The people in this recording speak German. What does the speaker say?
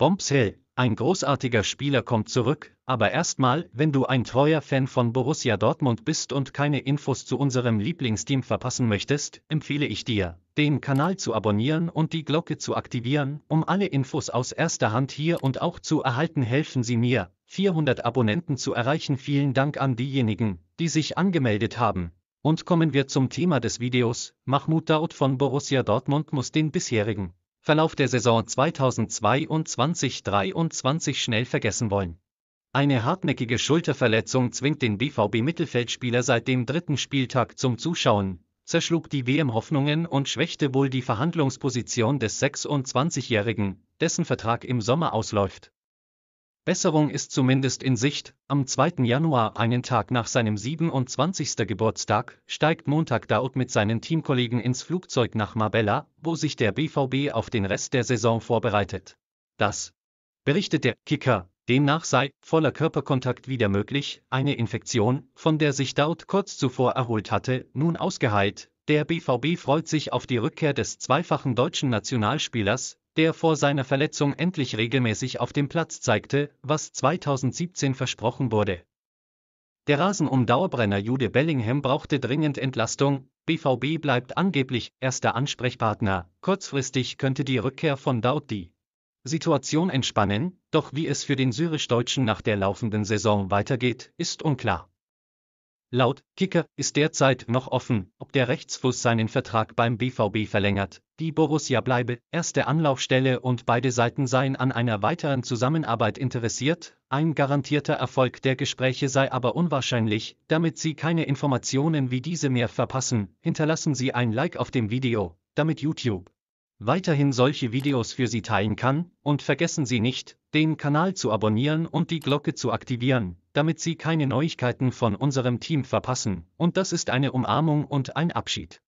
Bombs Hill, ein großartiger Spieler kommt zurück, aber erstmal, wenn du ein treuer Fan von Borussia Dortmund bist und keine Infos zu unserem Lieblingsteam verpassen möchtest, empfehle ich dir, den Kanal zu abonnieren und die Glocke zu aktivieren, um alle Infos aus erster Hand hier und auch zu erhalten. Helfen Sie mir, 400 Abonnenten zu erreichen. Vielen Dank an diejenigen, die sich angemeldet haben. Und kommen wir zum Thema des Videos, Mahmoud Daoud von Borussia Dortmund muss den bisherigen Verlauf der Saison 2022-23 schnell vergessen wollen. Eine hartnäckige Schulterverletzung zwingt den BVB-Mittelfeldspieler seit dem dritten Spieltag zum Zuschauen, zerschlug die WM Hoffnungen und schwächte wohl die Verhandlungsposition des 26-Jährigen, dessen Vertrag im Sommer ausläuft. Besserung ist zumindest in Sicht. Am 2. Januar, einen Tag nach seinem 27. Geburtstag, steigt Montag Daoud mit seinen Teamkollegen ins Flugzeug nach Marbella, wo sich der BVB auf den Rest der Saison vorbereitet. Das berichtet der Kicker. Demnach sei voller Körperkontakt wieder möglich, eine Infektion, von der sich Daoud kurz zuvor erholt hatte, nun ausgeheilt. Der BVB freut sich auf die Rückkehr des zweifachen deutschen Nationalspielers, der vor seiner Verletzung endlich regelmäßig auf dem Platz zeigte, was 2017 versprochen wurde. Der Rasen um Dauerbrenner Jude Bellingham brauchte dringend Entlastung, BVB bleibt angeblich erster Ansprechpartner, kurzfristig könnte die Rückkehr von Daud die Situation entspannen, doch wie es für den syrisch-deutschen nach der laufenden Saison weitergeht, ist unklar. Laut Kicker ist derzeit noch offen, ob der Rechtsfuß seinen Vertrag beim BVB verlängert. Die Borussia bleibe erste Anlaufstelle und beide Seiten seien an einer weiteren Zusammenarbeit interessiert. Ein garantierter Erfolg der Gespräche sei aber unwahrscheinlich. Damit Sie keine Informationen wie diese mehr verpassen, hinterlassen Sie ein Like auf dem Video, damit YouTube weiterhin solche Videos für Sie teilen kann, und vergessen Sie nicht, den Kanal zu abonnieren und die Glocke zu aktivieren, damit Sie keine Neuigkeiten von unserem Team verpassen, und das ist eine Umarmung und ein Abschied.